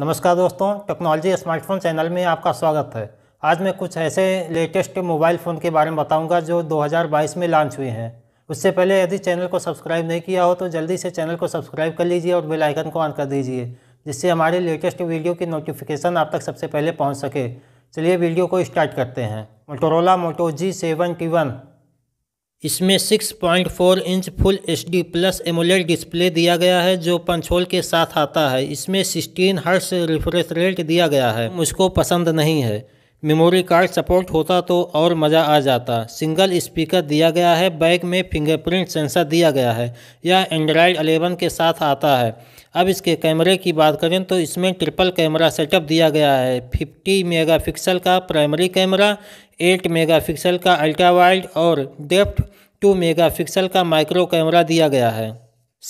नमस्कार दोस्तों technology smartphone channel में आपका स्वागत है आज मैं कुछ ऐसे लेटेस्ट मोबाइल फ़ोन के बारे में बताऊंगा जो 2022 में लॉन्च हुए हैं उससे पहले यदि चैनल को सब्सक्राइब नहीं किया हो तो जल्दी से चैनल को सब्सक्राइब कर लीजिए और बेल आइकन को ऑन कर दीजिए जिससे हमारे लेटेस्ट वीडियो की नोटिफिकेशन आप तक सबसे पहले पहुँच सके चलिए वीडियो को स्टार्ट करते हैं Motorola Moto G seven T one इसमें 6.4 inch full HD plus AMOLED display दिया गया है जो पंचोल के साथ आता है इसमें 16 हर्ट्ज रिफ्रेश रेट दिया गया है मुझको पसंद नहीं है मेमोरी कार्ड सपोर्ट होता तो और मज़ा आ जाता सिंगल स्पीकर दिया गया है बैग में फिंगरप्रिंट सेंसर दिया गया है यह एंड्रॉयड 11 के साथ आता है अब इसके कैमरे की बात करें तो इसमें ट्रिपल कैमरा सेटअप दिया गया है 50 मेगापिक्सल का प्राइमरी कैमरा 8 मेगापिक्सल का अल्ट्रा वाइल्ड और डेप्थ मेगा पिक्सल का माइक्रो कैमरा दिया गया है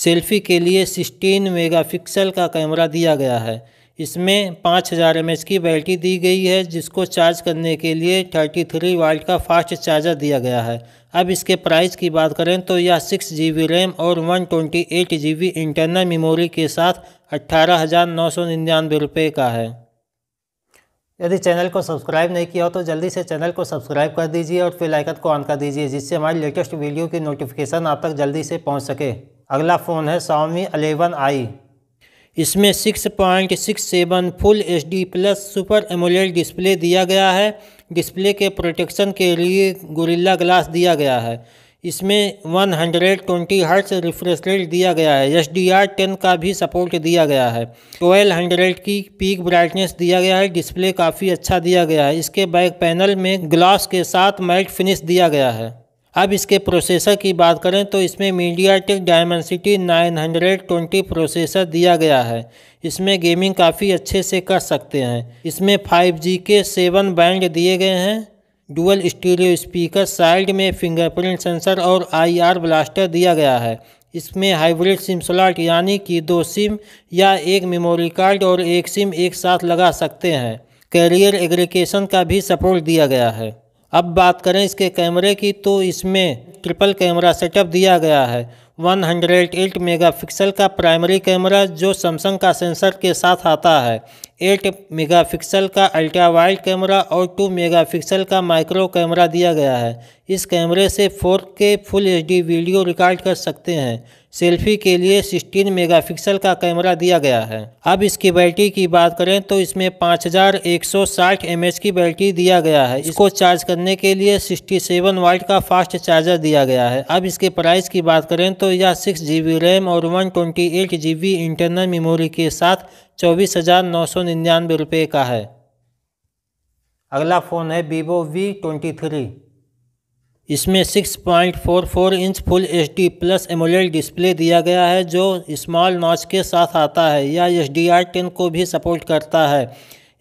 सेल्फी के लिए मेगा पिक्सल का कैमरा दिया गया है इसमें पाँच हज़ार एम की बैटरी दी गई है जिसको चार्ज करने के लिए 33 थ्री वाल्ट का फास्ट चार्जर दिया गया है अब इसके प्राइस की बात करें तो यह सिक्स जी रैम और one twenty eight G internal memory के साथ अट्ठारह हज़ार नौ सौ निन्यानवे रुपये का है यदि चैनल को सब्सक्राइब नहीं किया हो तो जल्दी से चैनल को सब्सक्राइब कर दीजिए और फिर आइकन को ऑन कर दीजिए जिससे हमारी लेटेस्ट वीडियो की नोटिफिकेशन आप तक जल्दी से पहुँच सके अगला फ़ोन है सौमी अलेवन आई इसमें 6.67 full HD plus super AMOLED display दिया गया है डिस्प्ले के प्रोटेक्शन के लिए गोरिल्ला ग्लास दिया गया है इसमें 120 hundred twenty hertz refresh rate दिया गया है एस डी आर टेन का भी सपोर्ट दिया गया है ट्वेल्व हंड्रेड की पीक ब्राइटनेस दिया गया है डिस्प्ले काफ़ी अच्छा दिया गया है इसके बैक पैनल में ग्लास के साथ मैट फिनिश दिया गया है अब इसके प्रोसेसर की बात करें तो इसमें मीडिया टेक डायमेंसिटी 920 प्रोसेसर दिया गया है इसमें गेमिंग काफ़ी अच्छे से कर सकते हैं इसमें 5G के सेवन बैंड दिए गए हैं डुअल स्टीरियो स्पीकर साइड में फिंगरप्रिंट सेंसर और आईआर ब्लास्टर दिया गया है इसमें हाइब्रिड सिम स्लॉट यानी कि दो सिम या एक मेमोरी कार्ड और एक सिम एक साथ लगा सकते हैं कैरियर एग्रीकेशन का भी सपोर्ट दिया गया है अब बात करें इसके कैमरे की तो इसमें ट्रिपल कैमरा सेटअप दिया गया है 108 मेगापिक्सल का प्राइमरी कैमरा जो सैमसंग का सेंसर के साथ आता है 8 मेगापिक्सल का अल्ट्रा वाइड कैमरा और 2 मेगापिक्सल का माइक्रो कैमरा दिया गया है इस कैमरे से 4K full HD video record कर सकते हैं सेल्फी के लिए 16 मेगापिक्सल का कैमरा दिया गया है अब इसकी बैटरी की बात करें तो इसमें 5160 हज़ार की बैटरी दिया गया है इसको चार्ज करने के लिए 67 वाइट का फास्ट चार्जर दिया गया है अब इसके प्राइस की बात करें तो यह सिक्स जी रैम और वन ट्वेंटी इंटरनल मेमोरी के साथ चौबीस हज़ार नौ सौ निन्यानवे रुपये का है अगला फ़ोन है वीवो वी ट्वेंटी थ्री इसमें 6.44 inch full HD plus AMOLED display दिया गया है जो स्मॉल नॉच के साथ आता है या एच डी आर टेन को भी सपोर्ट करता है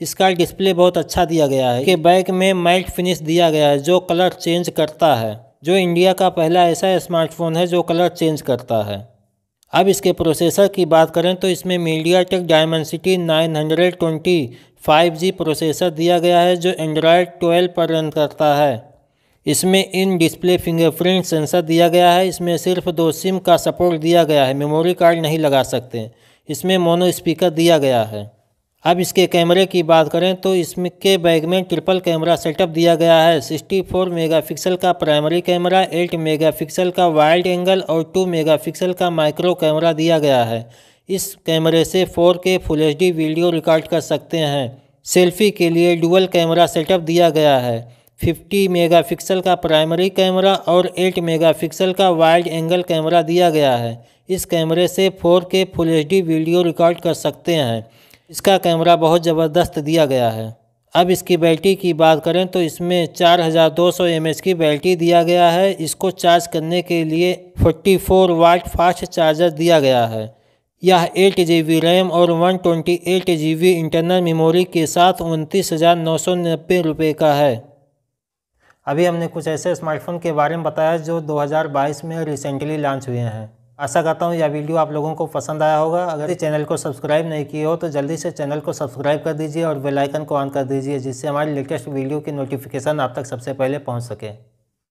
इसका डिस्प्ले बहुत अच्छा दिया गया है के बैक में मैट फिनिश दिया गया है जो कलर चेंज करता है जो इंडिया का पहला ऐसा स्मार्टफोन है जो कलर चेंज करता है अब इसके प्रोसेसर की बात करें तो इसमें MediaTek Dimensity nine hundred twenty five G processor दिया गया है जो एंड्रॉयड ट्वेल्व पर रन करता है इसमें इन डिस्प्ले फिंगरप्रिंट सेंसर दिया गया है इसमें सिर्फ दो सिम का सपोर्ट दिया गया है मेमोरी कार्ड नहीं लगा सकते इसमें मोनो स्पीकर दिया गया है अब इसके कैमरे की बात करें तो इसमें के बैग में ट्रिपल कैमरा सेटअप दिया गया है 64 मेगापिक्सल का प्राइमरी कैमरा 8 मेगापिक्सल का वाइड एंगल और 2 मेगापिक्सल का माइक्रो कैमरा दिया गया है इस कैमरे से 4K full H video record कर सकते हैं सेल्फी के लिए डुअल कैमरा सेटअप दिया गया है 50 मेगापिक्सल का प्राइमरी कैमरा और 8 मेगापिक्सल का वाइड एंगल कैमरा दिया गया है इस कैमरे से 4K full H video record कर सकते हैं इसका कैमरा बहुत ज़बरदस्त दिया गया है अब इसकी बैटरी की बात करें तो इसमें 4200 हज़ार की बैटरी दिया गया है इसको चार्ज करने के लिए 44 वाट फास्ट चार्जर दिया गया है यह एट जी रैम और one twenty eight G internal memory के साथ उनतीस हज़ार नौ सौ नब्बे रुपये का है अभी हमने कुछ ऐसे स्मार्टफ़ोन के बारे में बताया जो 2022 में रिसेंटली लॉन्च हुए हैं आशा करता हूँ यह वीडियो आप लोगों को पसंद आया होगा अगर इस चैनल को सब्सक्राइब नहीं किया हो तो जल्दी से चैनल को सब्सक्राइब कर दीजिए और बेलाइकन को ऑन कर दीजिए जिससे हमारी लेटेस्ट वीडियो की नोटिफिकेशन आप तक सबसे पहले पहुँच सके